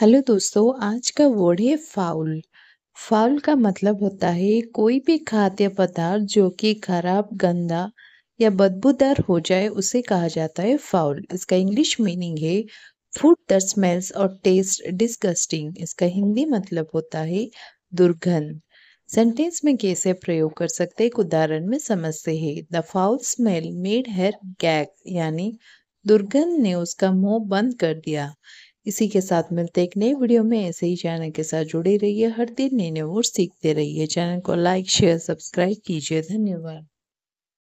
hello दोस्तों आज का वर्ड है फाउल फाउल का मतलब होता है कोई भी खाद्य पदार्थ जो कि खराब गंदा या बदबूदार हो जाए उसे कहा जाता है फाउल इसका इंग्लिश मीनिंग है फूड द स्मेल्स और टेस्ट डिस्गस्टिंग इसका हिंदी मतलब होता है दुर्गंध सेंटेंस में कैसे प्रयोग कर सकते एक उदाहरण में समझते हैं the foul smell made her gag यानी दुर्गंध ने उसका मुंह बंद कर दिया इसी के साथ मिलते एक नई वीडियो में ऐसे ही चैनल के साथ जुड़े रहिए हर दिन नए नए और सीखते रहिए चैनल को लाइक शेयर सब्सक्राइब कीजिए धन्यवाद